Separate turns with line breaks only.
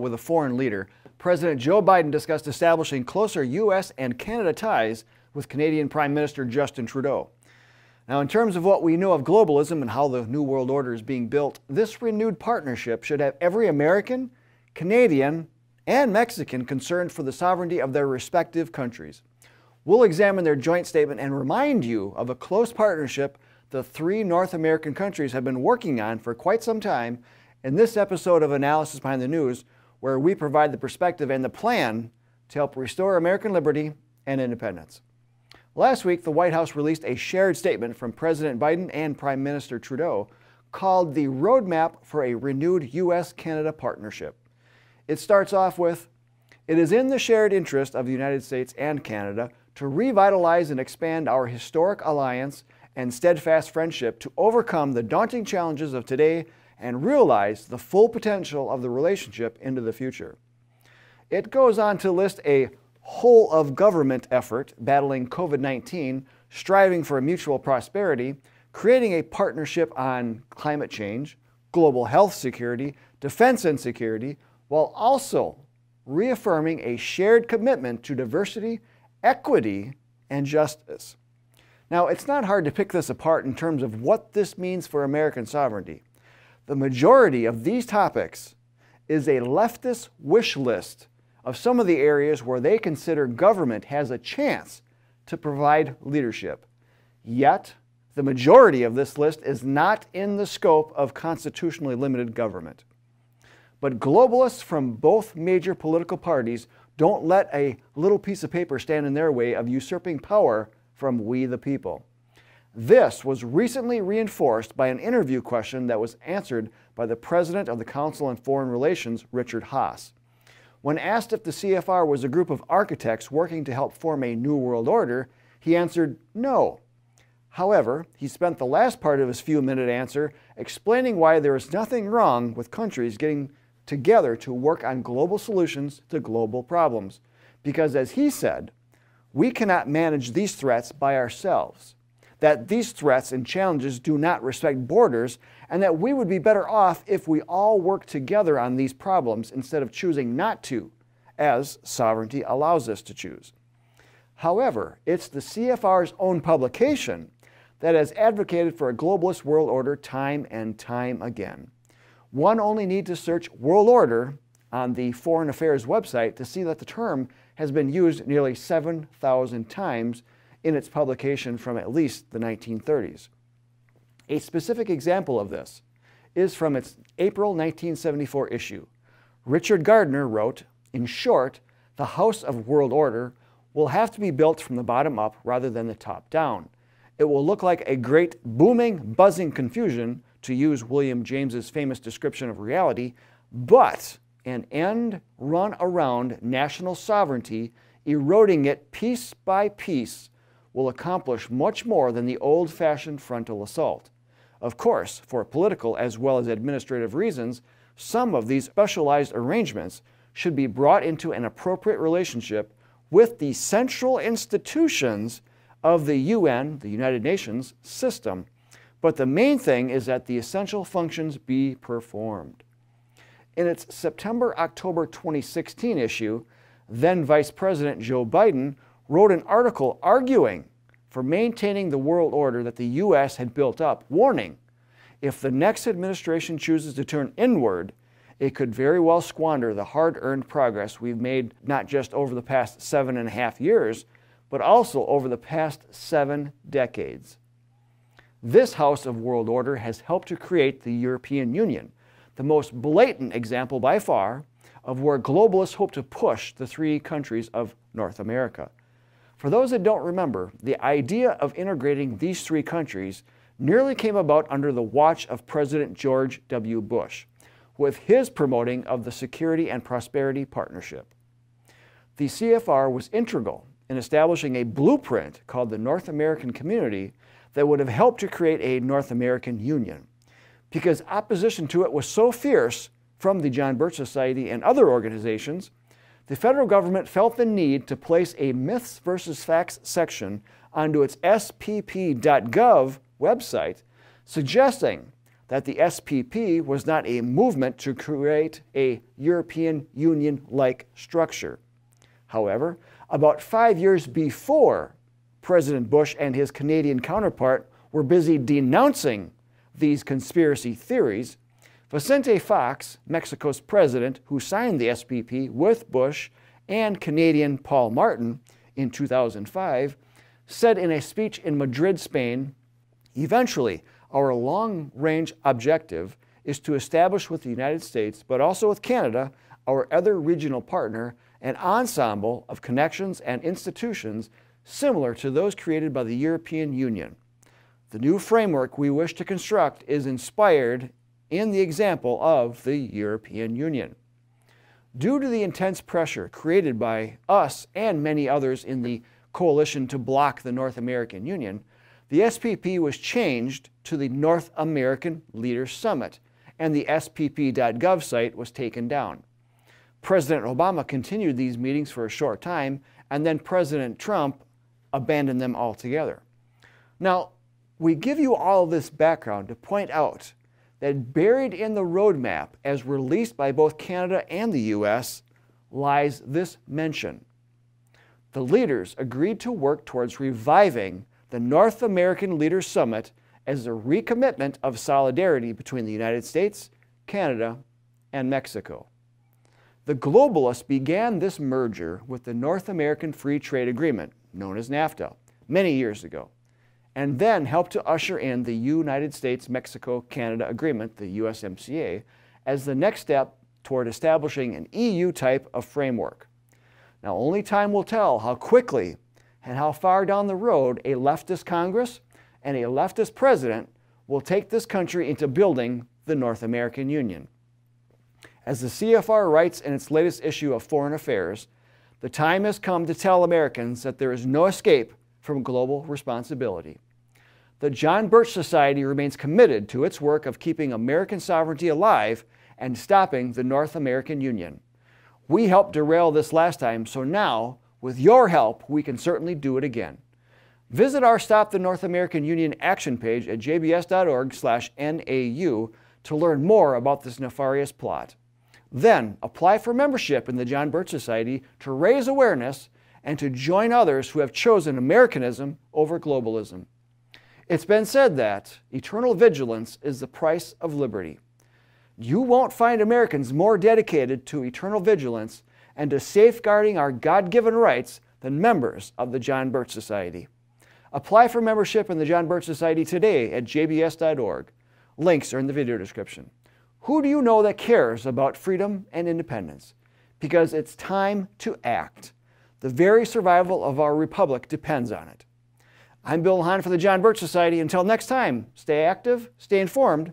with a foreign leader, President Joe Biden discussed establishing closer U.S. and Canada ties with Canadian Prime Minister Justin Trudeau. Now, in terms of what we know of globalism and how the New World Order is being built, this renewed partnership should have every American, Canadian, and Mexican concerned for the sovereignty of their respective countries. We'll examine their joint statement and remind you of a close partnership the three North American countries have been working on for quite some time in this episode of Analysis Behind the News, where we provide the perspective and the plan to help restore American liberty and independence. Last week, the White House released a shared statement from President Biden and Prime Minister Trudeau called the Roadmap for a Renewed U.S. Canada Partnership. It starts off with It is in the shared interest of the United States and Canada to revitalize and expand our historic alliance and steadfast friendship to overcome the daunting challenges of today and realize the full potential of the relationship into the future. It goes on to list a whole of government effort battling COVID 19, striving for mutual prosperity, creating a partnership on climate change, global health security, defense and security, while also reaffirming a shared commitment to diversity, equity, and justice. Now, it's not hard to pick this apart in terms of what this means for American sovereignty the majority of these topics is a leftist wish list of some of the areas where they consider government has a chance to provide leadership. Yet, the majority of this list is not in the scope of constitutionally limited government. But globalists from both major political parties don't let a little piece of paper stand in their way of usurping power from we the people. This was recently reinforced by an interview question that was answered by the president of the Council on Foreign Relations, Richard Haas. When asked if the CFR was a group of architects working to help form a New World Order, he answered no. However, he spent the last part of his few minute answer explaining why there is nothing wrong with countries getting together to work on global solutions to global problems. Because as he said, we cannot manage these threats by ourselves that these threats and challenges do not respect borders, and that we would be better off if we all work together on these problems instead of choosing not to, as sovereignty allows us to choose. However, it's the CFR's own publication that has advocated for a globalist world order time and time again. One only need to search world order on the Foreign Affairs website to see that the term has been used nearly 7,000 times in its publication from at least the 1930s. A specific example of this is from its April 1974 issue. Richard Gardner wrote, in short, the House of World Order will have to be built from the bottom up rather than the top down. It will look like a great booming, buzzing confusion, to use William James's famous description of reality, but an end run around national sovereignty, eroding it piece by piece will accomplish much more than the old fashioned frontal assault. Of course, for political as well as administrative reasons, some of these specialized arrangements should be brought into an appropriate relationship with the central institutions of the UN, the United Nations, system. But the main thing is that the essential functions be performed. In its September October 2016 issue, then Vice President Joe Biden wrote an article arguing for maintaining the world order that the U.S. had built up, warning if the next administration chooses to turn inward, it could very well squander the hard earned progress we've made not just over the past seven and a half years, but also over the past seven decades. This house of world order has helped to create the European Union, the most blatant example by far of where globalists hope to push the three countries of North America. For those that don't remember, the idea of integrating these three countries nearly came about under the watch of President George W. Bush, with his promoting of the Security and Prosperity Partnership. The CFR was integral in establishing a blueprint called the North American Community that would have helped to create a North American Union, because opposition to it was so fierce from the John Birch Society and other organizations the federal government felt the need to place a myths versus facts section onto its SPP.gov website, suggesting that the SPP was not a movement to create a European Union like structure. However, about five years before, President Bush and his Canadian counterpart were busy denouncing these conspiracy theories Vicente Fox, Mexico's president, who signed the SPP with Bush and Canadian Paul Martin in 2005, said in a speech in Madrid, Spain Eventually, our long range objective is to establish with the United States, but also with Canada, our other regional partner, an ensemble of connections and institutions similar to those created by the European Union. The new framework we wish to construct is inspired in the example of the European Union. Due to the intense pressure created by us and many others in the coalition to block the North American Union, the SPP was changed to the North American Leaders Summit, and the SPP.gov site was taken down. President Obama continued these meetings for a short time, and then President Trump abandoned them altogether. Now, we give you all this background to point out that buried in the roadmap, as released by both Canada and the U.S., lies this mention. The leaders agreed to work towards reviving the North American Leaders Summit as a recommitment of solidarity between the United States, Canada, and Mexico. The globalists began this merger with the North American Free Trade Agreement, known as NAFTA, many years ago and then helped to usher in the United States Mexico Canada Agreement, the USMCA, as the next step toward establishing an EU type of framework. Now, only time will tell how quickly and how far down the road a leftist Congress and a leftist president will take this country into building the North American Union. As the CFR writes in its latest issue of Foreign Affairs, the time has come to tell Americans that there is no escape from global responsibility the John Birch Society remains committed to its work of keeping American sovereignty alive and stopping the North American Union. We helped derail this last time, so now, with your help, we can certainly do it again. Visit our Stop the North American Union action page at jbs.org/nau to learn more about this nefarious plot. Then, apply for membership in the John Birch Society to raise awareness and to join others who have chosen Americanism over globalism. It's been said that eternal vigilance is the price of liberty. You won't find Americans more dedicated to eternal vigilance and to safeguarding our God given rights than members of the John Birch Society. Apply for membership in the John Birch Society today at jbs.org. Links are in the video description. Who do you know that cares about freedom and independence? Because it's time to act. The very survival of our republic depends on it. I'm Bill Hahn for the John Birch Society. Until next time, stay active, stay informed,